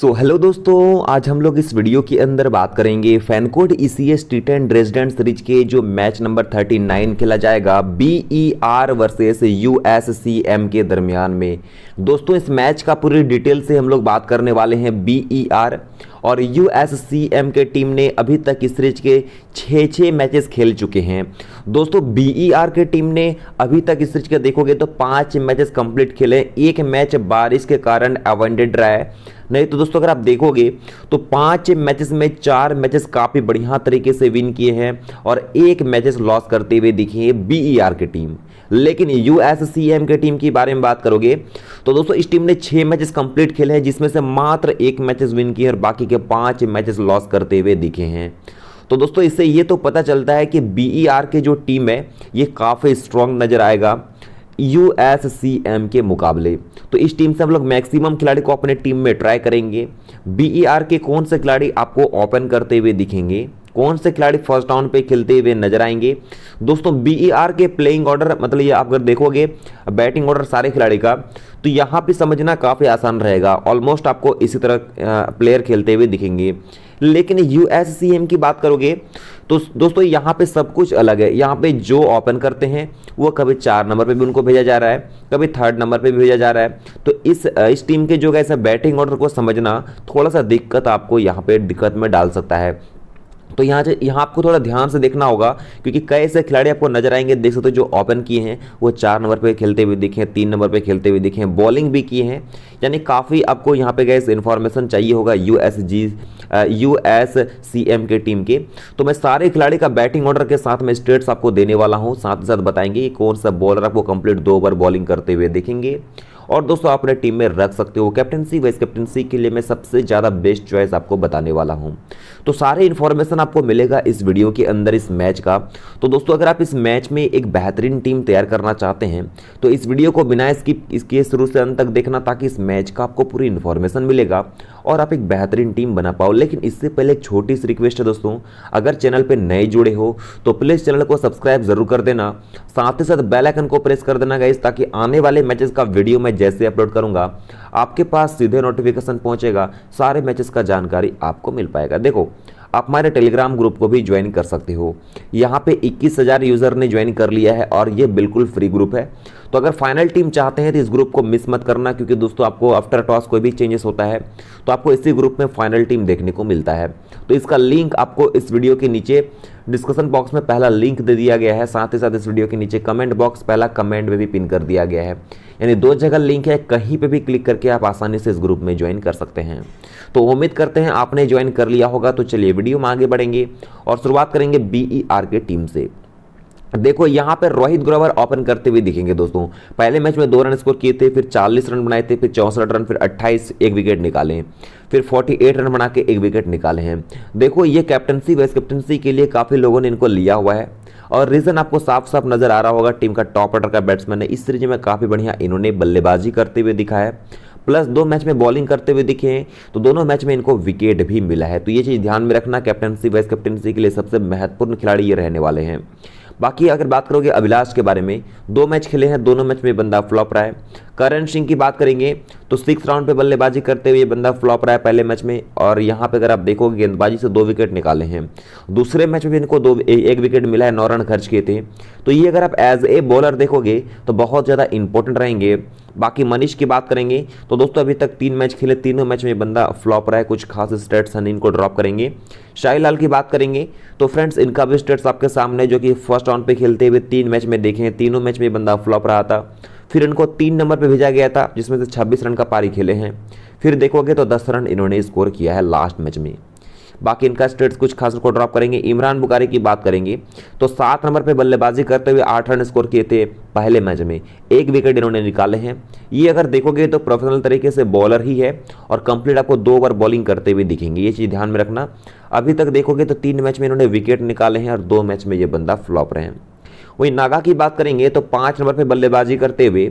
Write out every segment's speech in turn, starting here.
सो so, hello दोस्तों आज हम लोग इस वीडियो के अंदर बात करेंगे FanCode E C S T ten resident series के जो मैच नंबर 39 खेला जाएगा B E R versus U S C M के दरमियान में दोस्तों इस मैच का पूरी डिटेल से हम लोग बात करने वाले हैं बी ई आर और यू एस सी एम के टीम ने अभी तक इस सीरीज के छः छः मैचेस खेल चुके हैं दोस्तों बी ई आर के टीम ने अभी तक इस सीरीज के देखोगे तो पाँच मैचेस कंप्लीट खेले एक मैच बारिश के कारण अवॉइडेड रहा है नहीं तो दोस्तों अगर आप देखोगे तो पांच मैचेस में चार मैचेस काफ़ी बढ़िया तरीके से विन किए हैं और एक मैचेस लॉस करते हुए दिखे हैं बी e की टीम लेकिन यू के टीम के बारे में बात करोगे तो दोस्तों इस टीम ने छः मैचेस कंप्लीट खेले हैं जिसमें से मात्र एक मैचेस विन किए और बाकी के पाँच मैचेस लॉस करते हुए दिखे हैं तो दोस्तों इससे ये तो पता चलता है कि बी e के जो टीम है ये काफ़ी स्ट्रॉन्ग नज़र आएगा यू एस सी एम के मुकाबले तो इस टीम से हम लोग मैक्सिमम खिलाड़ी को अपने टीम में ट्राई करेंगे बी ई आर के कौन से खिलाड़ी आपको ओपन करते हुए दिखेंगे कौन से खिलाड़ी फर्स्ट राउंड पे खेलते हुए नजर आएंगे दोस्तों बी आर e के प्लेइंग ऑर्डर मतलब ये आप अगर देखोगे बैटिंग ऑर्डर सारे खिलाड़ी का तो यहाँ पे समझना काफ़ी आसान रहेगा ऑलमोस्ट आपको इसी तरह प्लेयर खेलते हुए दिखेंगे लेकिन यू की बात करोगे तो दोस्तों यहाँ पे सब कुछ अलग है यहाँ पे जो ओपन करते हैं वो कभी चार नंबर पे भी उनको भेजा जा रहा है कभी थर्ड नंबर पे भी भेजा जा रहा है तो इस इस टीम के जो कैसे बैटिंग ऑर्डर को समझना थोड़ा सा दिक्कत आपको यहाँ पे दिक्कत में डाल सकता है तो यहाँ से यहाँ आपको थोड़ा ध्यान से देखना होगा क्योंकि कई ऐसे खिलाड़ी आपको नजर आएंगे देख सकते हो जो ओपन किए हैं वो चार नंबर पे खेलते हुए दिखे हैं तीन नंबर पे खेलते हुए दिखे हैं बॉलिंग भी किए हैं यानी काफ़ी आपको यहाँ पे गए इन्फॉर्मेशन चाहिए होगा U S G U S C M के टीम के तो मैं सारे खिलाड़ी का बैटिंग ऑर्डर के साथ में स्टेट्स आपको देने वाला हूँ साथ ही साथ बताएंगे कि कौन सा बॉलर आपको कंप्लीट दो ओवर बॉलिंग करते हुए देखेंगे और दोस्तों आप अपने टीम में रख सकते हो कैप्टनसी वाइस कैप्टनसी के लिए मैं सबसे ज़्यादा बेस्ट चॉइस आपको बताने वाला हूँ तो सारे इन्फॉर्मेशन आपको मिलेगा इस वीडियो के अंदर इस मैच का तो दोस्तों अगर आप इस मैच में एक बेहतरीन टीम तैयार करना चाहते हैं तो इस वीडियो को बिना इसकी इसके शुरू से अंत तक देखना ताकि इस मैच का आपको पूरी इन्फॉर्मेशन मिलेगा और आप एक बेहतरीन टीम बना पाओ लेकिन इससे पहले एक छोटी सी रिक्वेस्ट है दोस्तों अगर चैनल पर नए जुड़े हो तो प्लीज़ चैनल को सब्सक्राइब जरूर कर देना साथ ही साथ बेलाइकन को प्रेस कर देना गाइज ताकि आने वाले मैचेस का वीडियो मैं मैं जैसे अपलोड करूंगा आपके पास सीधे नोटिफिकेशन पहुंचेगा सारे मैचेस का जानकारी आपको मिल पाएगा देखो आप हमारे टेलीग्राम ग्रुप को भी ज्वाइन कर सकते हो यहाँ पे 21,000 यूज़र ने ज्वाइन कर लिया है और ये बिल्कुल फ्री ग्रुप है तो अगर फाइनल टीम चाहते हैं तो इस ग्रुप को मिस मत करना क्योंकि दोस्तों आपको आफ्टर टॉस कोई भी चेंजेस होता है तो आपको इसी ग्रुप में फाइनल टीम देखने को मिलता है तो इसका लिंक आपको इस वीडियो के नीचे डिस्कशन बॉक्स में पहला लिंक दे दिया गया है साथ ही साथ इस वीडियो के नीचे कमेंट बॉक्स पहला कमेंट में भी पिन कर दिया गया है यानी दो जगह लिंक है कहीं पे भी क्लिक करके आप आसानी से इस ग्रुप में ज्वाइन कर सकते हैं तो उम्मीद करते हैं आपने ज्वाइन कर लिया होगा तो चलिए वीडियो में आगे बढ़ेंगे और शुरुआत करेंगे बीई के टीम से देखो यहाँ पर रोहित ग्रोवर ओपन करते हुए दिखेंगे दोस्तों पहले मैच में दो रन स्कोर किए थे फिर 40 रन बनाए थे फिर चौंसठ रन फिर 28 एक विकेट निकाले फिर 48 रन बना के एक विकेट निकाले हैं देखो ये कैप्टनसी वाइस कैप्टनसी के लिए काफ़ी लोगों ने इनको लिया हुआ है और रीज़न आपको साफ साफ नज़र आ रहा होगा टीम का टॉप ऑर्डर का बैट्समैन है इस सीरीज में काफ़ी बढ़िया इन्होंने बल्लेबाजी करते हुए दिखा है प्लस दो मैच में बॉलिंग करते हुए दिखे हैं तो दोनों मैच में इनको विकेट भी मिला है तो ये चीज़ ध्यान में रखना कैप्टनसी वाइस कैप्टनसी के लिए सबसे महत्वपूर्ण खिलाड़ी ये रहने वाले हैं बाकी अगर बात करोगे अभिलाष के बारे में दो मैच खेले हैं दोनों मैच में बंदा फ्लॉप रहा है करण सिंह की बात करेंगे तो सिक्स राउंड पे बल्लेबाजी करते हुए बंदा फ्लॉप रहा है पहले मैच में और यहाँ पे अगर आप देखोगे गेंदबाजी से दो विकेट निकाले हैं दूसरे मैच में भी इनको दो ए, एक विकेट मिला है नौ रन खर्च किए थे तो ये अगर आप एज ए बॉलर देखोगे तो बहुत ज़्यादा इंपॉर्टेंट रहेंगे बाकी मनीष की बात करेंगे तो दोस्तों अभी तक तीन मैच खेले तीनों मैच में बंदा फ्लॉप रहा है कुछ खास स्टेट्स हैं इनको ड्रॉप करेंगे शाही लाल की बात करेंगे तो फ्रेंड्स इनका भी स्टेट्स आपके सामने जो कि फर्स्ट फर्स्ट राउंड पे खेलते हुए तीन मैच में देखे तीनों मैच में बंदा फ्लॉप रहा था फिर इनको तीन नंबर पर भेजा गया था जिसमें से छब्बीस रन का पारी खेले हैं फिर देखोगे तो दस रन इन्होंने स्कोर किया है लास्ट मैच में बाकी इनका स्टेट्स कुछ खास को ड्रॉप करेंगे इमरान बुखारी की बात करेंगे तो सात नंबर पर बल्लेबाजी करते हुए आठ रन स्कोर किए थे पहले मैच में एक विकेट इन्होंने निकाले हैं ये अगर देखोगे तो प्रोफेशनल तरीके से बॉलर ही है और कंप्लीट आपको दो ओवर बॉलिंग करते हुए दिखेंगे ये चीज़ ध्यान में रखना अभी तक देखोगे तो तीन मैच में इन्होंने विकेट निकाले हैं और दो मैच में ये बंदा फ्लॉप रहे हैं वहीं नागा की बात करेंगे तो पाँच नंबर पर बल्लेबाजी करते हुए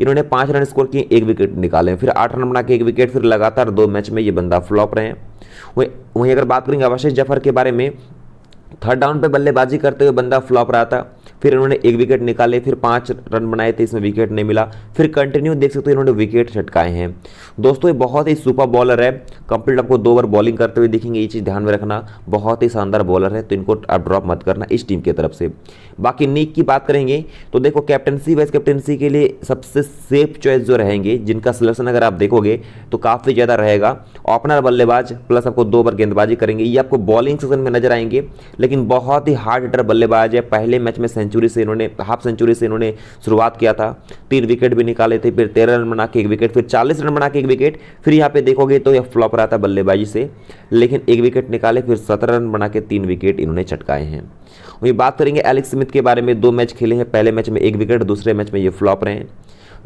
इन्होंने पाँच रन स्कोर किए एक विकेट निकाले फिर आठ रन बना के एक विकेट फिर लगातार दो मैच में ये बंदा फ्लॉप रहे हैं वहीं वहीं अगर बात करेंगे आवाशीष जफर के बारे में थर्ड डाउन पे बल्लेबाजी करते हुए बंदा फ्लॉप रहा था फिर इन्होंने एक विकेट निकाले फिर पाँच रन बनाए थे इसमें विकेट नहीं मिला फिर कंटिन्यू देख सकते हो इन्होंने विकेट छटकाए हैं दोस्तों ये बहुत ही सुपर बॉलर है कंप्लीट आपको दो ओवर बॉलिंग करते हुए देखेंगे ये चीज़ ध्यान में रखना बहुत ही शानदार बॉलर है तो इनको आप ड्रॉप मत करना इस टीम की तरफ से बाकी नीक की बात करेंगे तो देखो कैप्टनसी वाइस कैप्टनसी के लिए सबसे सेफ चॉइस जो रहेंगे जिनका सिलेक्शन अगर आप देखोगे तो काफ़ी ज़्यादा रहेगा ओपनर बल्लेबाज प्लस आपको दो बार गेंदबाजी करेंगे ये आपको बॉलिंग सेक्शन में नजर आएंगे लेकिन बहुत ही हार्ड हिटर बल्लेबाज है पहले मैच में सेंचुरी से इन्होंने हाफ सेंचुरी से इन्होंने शुरुआत किया था तीन विकेट भी निकाले थे फिर तेरह रन बना के एक विकेट फिर चालीस रन बना के एक विकेट फिर यहाँ पे देखोगे तो यह फ्लॉप रहा था बल्लेबाजी से लेकिन एक विकेट निकाले फिर सत्रह रन बना के तीन विकेट इन्होंने चटकाए हैं वही बात करेंगे एलेक्स स्मिथ के बारे में दो मैच खेले हैं पहले मैच में एक विकेट दूसरे मैच में ये फ्लॉप रहे हैं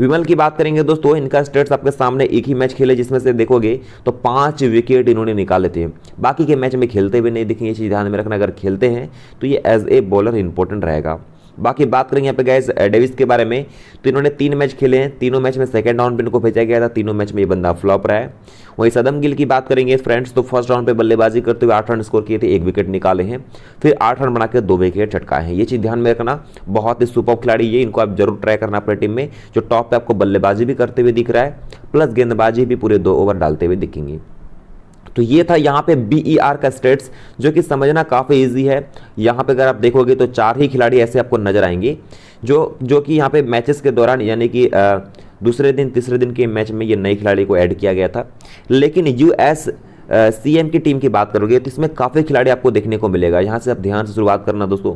विमल की बात करेंगे दोस्तों इनका स्टेट्स आपके सामने एक ही मैच खेले जिसमें से देखोगे तो पांच विकेट इन्होंने निकाले थे बाकी के मैच में खेलते हुए नहीं देखें ये चीज़ ध्यान में रखना अगर खेलते हैं तो ये एज ए बॉलर इंपॉर्टेंट रहेगा बाकी बात करेंगे यहाँ पे गैस डेविस के बारे में तो इन्होंने तीन मैच खेले हैं तीनों मैच में सेकंड राउंड पे इनको भेजा गया था तीनों मैच में ये बंदा फ्लॉप रहा है वहीं सदम गिल की बात करेंगे फ्रेंड्स तो फर्स्ट राउंड पे बल्लेबाजी करते हुए आठ रन स्कोर किए थे एक विकेट निकाले हैं फिर आठ रन बनाकर दो विकेट चटकाए हैं ये चीज़ ध्यान में रखना बहुत ही सुपर खिलाड़ी ये इनको आप जरूर ट्राई करना अपने टीम में जो टॉप पर आपको बल्लेबाजी भी करते हुए दिख रहा है प्लस गेंदबाजी भी पूरे दो ओवर डालते हुए दिखेंगे तो ये था यहाँ पे बी ई आर का स्टेट्स जो कि समझना काफ़ी इजी है यहाँ पे अगर आप देखोगे तो चार ही खिलाड़ी ऐसे आपको नजर आएंगे जो जो कि यहाँ पे मैचेस के दौरान यानी कि दूसरे दिन तीसरे दिन के मैच में ये नए खिलाड़ी को ऐड किया गया था लेकिन यू एस सी एम की टीम की बात करोगे तो इसमें काफ़ी खिलाड़ी आपको देखने को मिलेगा यहाँ से आप ध्यान से शुरुआत करना दोस्तों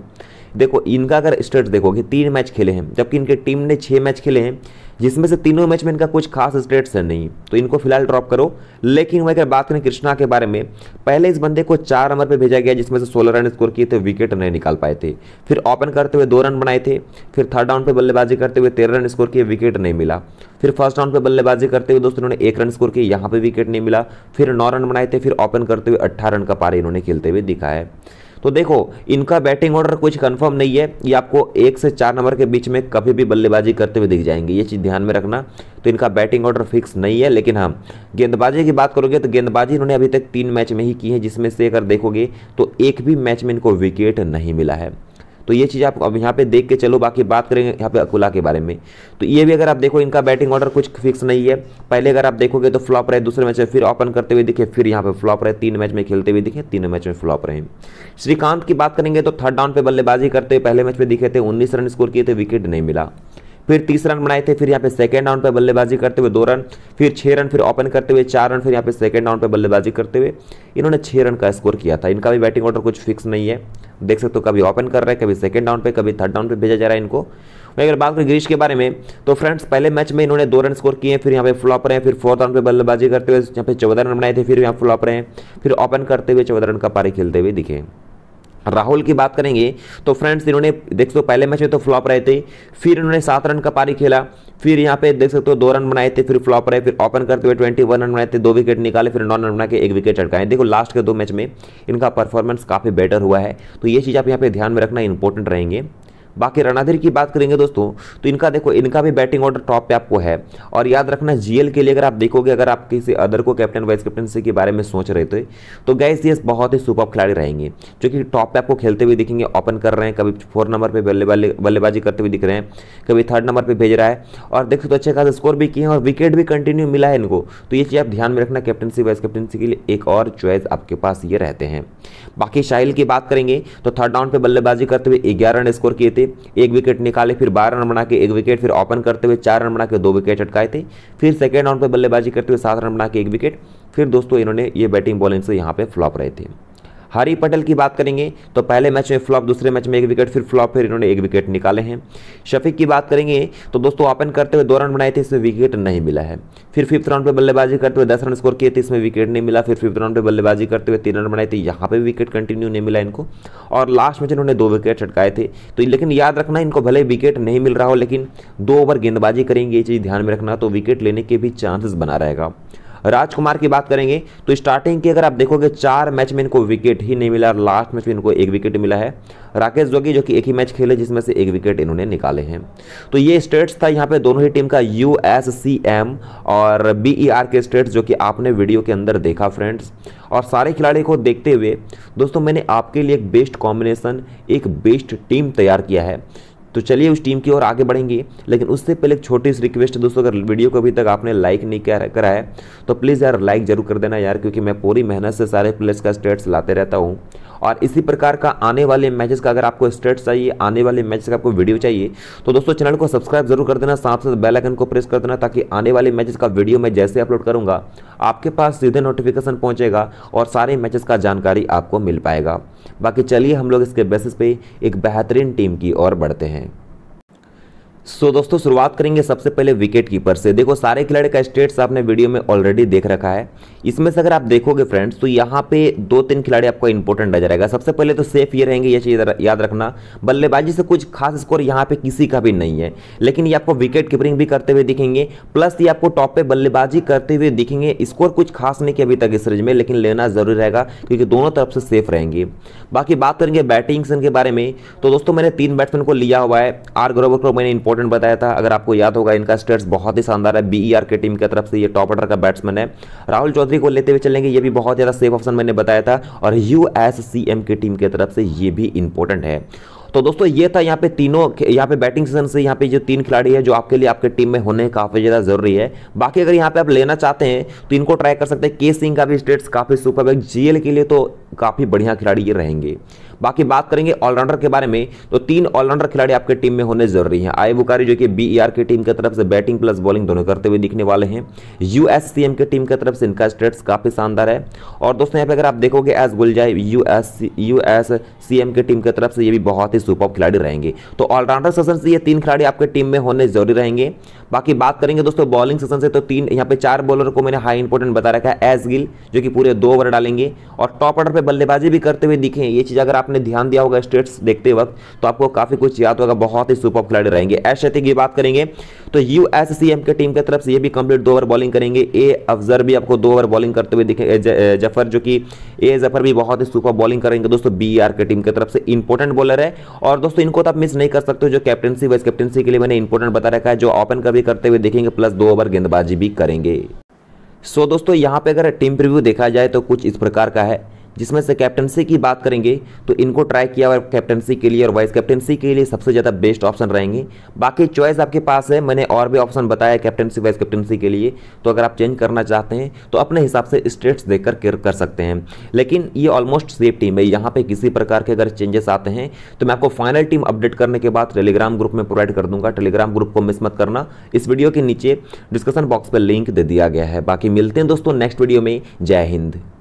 देखो इनका अगर स्टेट देखोगे तीन मैच खेले हैं जबकि इनके टीम ने छः मैच खेले हैं जिसमें से तीनों मैच में इनका कुछ खास स्टेट्स है नहीं तो इनको फिलहाल ड्रॉप करो लेकिन वह अगर बात करें कृष्णा के बारे में पहले इस बंदे को चार नंबर पर भेजा गया जिसमें से सोलह रन स्कोर किए थे विकेट नहीं निकाल पाए थे फिर ओपन करते हुए दो रन बनाए थे फिर थर्ड राउंड पर बल्लेबाजी करते हुए तेरह रन स्कोर किए विकेट नहीं मिला फिर फर्स्ट राउंड पर बल्लेबाजी करते हुए दोस्तों इन्होंने एक रन स्कोर किए यहाँ पर विकेट नहीं मिला फिर नौ रन बनाए थे फिर ओपन करते हुए अट्ठारह रन का पारी इन्होंने खेलते हुए दिखाया तो देखो इनका बैटिंग ऑर्डर कुछ कंफर्म नहीं है ये आपको एक से चार नंबर के बीच में कभी भी बल्लेबाजी करते हुए दिख जाएंगे ये चीज़ ध्यान में रखना तो इनका बैटिंग ऑर्डर फिक्स नहीं है लेकिन हाँ गेंदबाजी की बात करोगे तो गेंदबाजी इन्होंने अभी तक तीन मैच में ही की है जिसमें से अगर देखोगे तो एक भी मैच में इनको विकेट नहीं मिला है तो ये चीज़ आप अब यहाँ पे देख के चलो बाकी बात करेंगे यहाँ पे अकोला के बारे में तो ये भी अगर आप देखो इनका बैटिंग ऑर्डर कुछ फिक्स नहीं है पहले अगर आप देखोगे तो फ्लॉप रहे दूसरे मैच में फिर ओपन करते हुए दिखे फिर यहाँ पे फ्लॉप रहे तीन मैच में खेलते हुए दिखे तीनों मैच में फ्लॉप रहे श्रीकांत की बात करेंगे तो थर्ड डाउन पर बल्लेबाजी करते हुए पहले मैच में दिखे थे उन्नीस रन स्कोर किए थे विकेट नहीं मिला फिर तीस रन बनाए थे फिर यहाँ पे सेकंड राउंड पे बल्लेबाजी करते हुए दो रन फिर छः रन फिर ओपन करते हुए चार रन फिर यहाँ पे सेकंड राउंड पे बल्लेबाजी करते हुए इन्होंने छः रन का स्कोर किया था इनका भी बैटिंग ऑर्डर कुछ फिक्स नहीं है देख सकते हो कभी ओपन कर रहे हैं कभी सेकेंड राउंड पे कभी थर्ड राउंड पे भेजा जा रहा है इनको वही अगर बात करें गिरीश के बारे में तो फ्रेंड्स पहले मैच में इन्होंने दो रन स्कोर किए फिर यहाँ पे फ्लॉप रहे फिर फोर्थ राउंड पे बल्लेबाजी करते हुए यहाँ पे चौदह रन बनाए थे फिर यहाँ फ्लॉप रहे फिर ओपन करते हुए चौदह रन का पारी खेलते हुए दिखे राहुल की बात करेंगे तो फ्रेंड्स इन्होंने देख सकते हो पहले मैच में तो फ्लॉप रहे थे फिर इन्होंने सात रन का पारी खेला फिर यहाँ पे देख सकते हो दो रन बनाए थे फिर फ्लॉप रहे फिर ओपन करते हुए ट्वेंटी वन रन बनाए थे दो विकेट निकाले फिर नौ रन बना के एक विकेट चटकाए देखो लास्ट के दो मैच में इनका परफॉर्मेंस काफ़ी बेटर हुआ है तो ये चीज़ आप यहाँ पे ध्यान में रखना इंपॉर्टेंट रहेंगे बाकी रणाधीर की बात करेंगे दोस्तों तो इनका देखो इनका भी बैटिंग ऑर्डर टॉप पे आपको है और याद रखना जीएल के लिए अगर आप देखोगे अगर आप किसी अदर को कैप्टन वाइस कैप्टनसी के बारे में सोच रहे थे तो गैस ये बहुत ही सुपर खिलाड़ी रहेंगे जो कि टॉप पे आपको खेलते हुए दिखेंगे ओपन कर रहे हैं कभी फोर नंबर पर बल्लेबाजी करते हुए दिख रहे हैं कभी थर्ड नंबर पर भेज रहा है और देखो तो अच्छे खास स्कोर भी किए हैं और विकेट भी कंटिन्यू मिला है इनको तो ये चीज़ आप ध्यान में रखना कैप्टनसी वाइस कैप्टनसी के लिए एक और चॉइस आपके पास ये रहते हैं बाकी शाहिल की बात करेंगे तो थर्ड राउंड पर बल्लेबाजी करते हुए ग्यारह रन स्कोर किए थे थे एक विकेट निकाले फिर बारह रन बना के एक विकेट फिर ओपन करते हुए चार रन बना के दो विकेट अटकाए थे फिर सेकेंड राउंड पर बल्लेबाजी करते हुए सात रन बना के एक विकेट फिर दोस्तों इन्होंने ये बैटिंग बॉलिंग से यहाँ पर फ्लॉप रहे थे हरी पटेल की बात करेंगे तो पहले मैच में फ्लॉप दूसरे मैच में एक विकेट फिर फ्लॉप फिर इन्होंने एक विकेट निकाले हैं शफीक की बात करेंगे तो दोस्तों ओपन करते हुए दो रन बनाए थे इसमें विकेट नहीं मिला है फिर फिफ्थ राउंड पर बल्लेबाजी करते हुए दस रन स्कोर किए थे इसमें विकेट नहीं मिला फिर फिफ्थ राउंड पर बल्लेबाजी करते हुए तीन रन बनाए थे यहाँ पर विकेट कंटिन्यू नहीं मिला इनको और लास्ट मैच इन्होंने दो विकेट छटकाए थे तो लेकिन याद रखना इनको भले विकेट नहीं मिल रहा हो लेकिन दो ओवर गेंदबाजी करेंगे ये चीज़ ध्यान में रखना तो विकेट लेने के भी चांसेस बना रहेगा राजकुमार की बात करेंगे तो स्टार्टिंग की अगर आप देखोगे चार मैच में इनको विकेट ही नहीं मिला लास्ट मैच में इनको एक विकेट मिला है राकेश जोगी जो कि एक ही मैच खेले जिसमें से एक विकेट इन्होंने निकाले हैं तो ये स्टेट्स था यहाँ पे दोनों ही टीम का यू एस सी एम और बी ई आर के स्टेट्स जो कि आपने वीडियो के अंदर देखा फ्रेंड्स और सारे खिलाड़ी को देखते हुए दोस्तों मैंने आपके लिए एक बेस्ट कॉम्बिनेशन एक बेस्ट टीम तैयार किया है तो चलिए उस टीम की ओर आगे बढ़ेंगे लेकिन उससे पहले एक छोटी सी रिक्वेस्ट है दोस्तों अगर वीडियो को अभी तक आपने लाइक नहीं करा है तो प्लीज़ यार लाइक जरूर कर देना यार क्योंकि मैं पूरी मेहनत से सारे प्लेयर्स का स्टेट्स लाते रहता हूँ और इसी प्रकार का आने वाले मैचेस का अगर आपको स्टेट्स चाहिए आने वाले मैचेस का आपको वीडियो चाहिए तो दोस्तों चैनल को सब्सक्राइब जरूर कर देना साथ साथ बेलाइकन को प्रेस कर देना ताकि आने वाले मैचेस का वीडियो मैं जैसे अपलोड करूँगा आपके पास सीधे नोटिफिकेशन पहुँचेगा और सारे मैचेस का जानकारी आपको मिल पाएगा बाकी चलिए हम लोग इसके बेसिस पे एक बेहतरीन टीम की ओर बढ़ते हैं सो so, दोस्तों शुरुआत करेंगे सबसे पहले विकेट कीपर से देखो सारे खिलाड़ी का स्टेट्स आपने वीडियो में ऑलरेडी देख रखा है इसमें से अगर आप देखोगे फ्रेंड्स तो यहाँ पे दो तीन खिलाड़ी आपको इंपॉर्टेंट नजर आएगा सबसे पहले तो सेफ ये रहेंगे ये चीज़ याद रखना बल्लेबाजी से कुछ खास स्कोर यहाँ पे किसी का भी नहीं है लेकिन ये आपको विकेट कीपरिंग भी करते हुए दिखेंगे प्लस ये आपको टॉप पे बल्लेबाजी करते हुए दिखेंगे स्कोर कुछ खास नहीं किया अभी तक इस सीरीज में लेकिन लेना जरूरी रहेगा क्योंकि दोनों तरफ से सेफ रहेंगे बाकी बात करेंगे बैटिंग के बारे में तो दोस्तों मैंने तीन बैट्समैन को लिया हुआ है आर ग्रोवर को मैंने इंपॉर्टेंट इंपॉर्टेंट बताया था अगर आपको याद होगा इनका स्टेट्स बहुत ही शानदार है बी e के टीम की तरफ से ये टॉप ऑर्डर का बैट्समैन है राहुल चौधरी को लेते हुए चलेंगे ये भी बहुत ज़्यादा सेफ ऑप्शन मैंने बताया था और यू की टीम की तरफ से ये भी इंपॉर्टेंट है तो दोस्तों ये था यहाँ पे तीनों यहाँ पे बैटिंग सीजन से यहाँ पे जो तीन खिलाड़ी है जो आपके लिए आपके टीम में होने काफ़ी ज़्यादा जरूरी है बाकी अगर यहाँ पे आप लेना चाहते हैं तो इनको ट्राई कर सकते हैं के सिंह का भी स्टेट्स काफ़ी सुपर है जीएल के लिए तो काफ़ी बढ़िया खिलाड़ी ये रहेंगे बाकी बात करेंगे ऑलराउंडर के बारे में तो तीन ऑलराउंडर खिलाड़ी आपके टीम में होने जरूरी हैं आई बुकारी जो कि बीईआर e की टीम की तरफ से बैटिंग प्लस बॉलिंग दोनों करते हुए दिखने वाले हैं यूएससीएम की टीम की तरफ से इनका स्टेट्स काफ़ी शानदार है और दोस्तों यहाँ पर अगर आप देखोगे एस गुलजाय यू एस यू की टीम की तरफ से ये भी बहुत ही सुपर खिलाड़ी रहेंगे तो ऑलराउंडर सेशन से ये तीन खिलाड़ी आपके टीम में होने जरूरी रहेंगे बाकी बात करेंगे दोस्तों बॉलिंग सेशन से तो तीन यहाँ पे चार बॉलर को मैंने हाई इंपॉर्टेंट बता रखा है एस गिल जो कि पूरे दो ओवर डालेंगे और टॉप ऑर्डर पर बल्लेबाजी भी करते हुए दिखे ये चीज़ अगर आपने ध्यान दिया होगा स्टेट्स देखते वक्त तो आपको काफ़ी कुछ याद होगा बहुत ही सुपर खिलाड़ी रहेंगे ऐश की बात करेंगे तो यू के टीम की तरफ से ये भी कंप्लीट दो ओवर बॉलिंग करेंगे ए अफजर भी आपको दो ओवर बॉलिंग करते हुए दिखे जफर जो कि ए जफर भी बहुत ही सुपर बॉलिंग करेंगे दोस्तों बी आर के टीम की तरफ से इंपॉर्टेंट बॉलर है और दोस्तों इनको तो आप मिस नहीं कर सकते जो कैप्टनसी वाइस कैप्टनसी के लिए मैंने इंपॉर्टेंट बता रखा है जो ओपन का भी करते हुए देखेंगे प्लस दो ओवर गेंदबाजी भी करेंगे सो so, दोस्तों यहाँ पे अगर टीम प्रीव्यू देखा जाए तो कुछ इस प्रकार का है जिसमें से कैप्टनसी की बात करेंगे तो इनको ट्राई किया हुआ कैप्टनसी के लिए और वाइस कैप्टनसी के लिए सबसे ज़्यादा बेस्ट ऑप्शन रहेंगे बाकी चॉइस आपके पास है मैंने और भी ऑप्शन बताया कैप्टनसी वाइस कैप्टनसी के लिए तो अगर आप चेंज करना चाहते हैं तो अपने हिसाब से स्टेट्स देख कर कर सकते हैं लेकिन ये ऑलमोस्ट सेफ टीम है यहाँ पर किसी प्रकार के अगर चेंजेस आते हैं तो मैं आपको फाइनल टीम अपडेट करने के बाद टेलीग्राम ग्रुप में प्रोवाइड कर दूंगा टेलीग्राम ग्रुप को मिस मत करना इस वीडियो के नीचे डिस्कशन बॉक्स पर लिंक दे दिया गया है बाकी मिलते हैं दोस्तों नेक्स्ट वीडियो में जय हिंद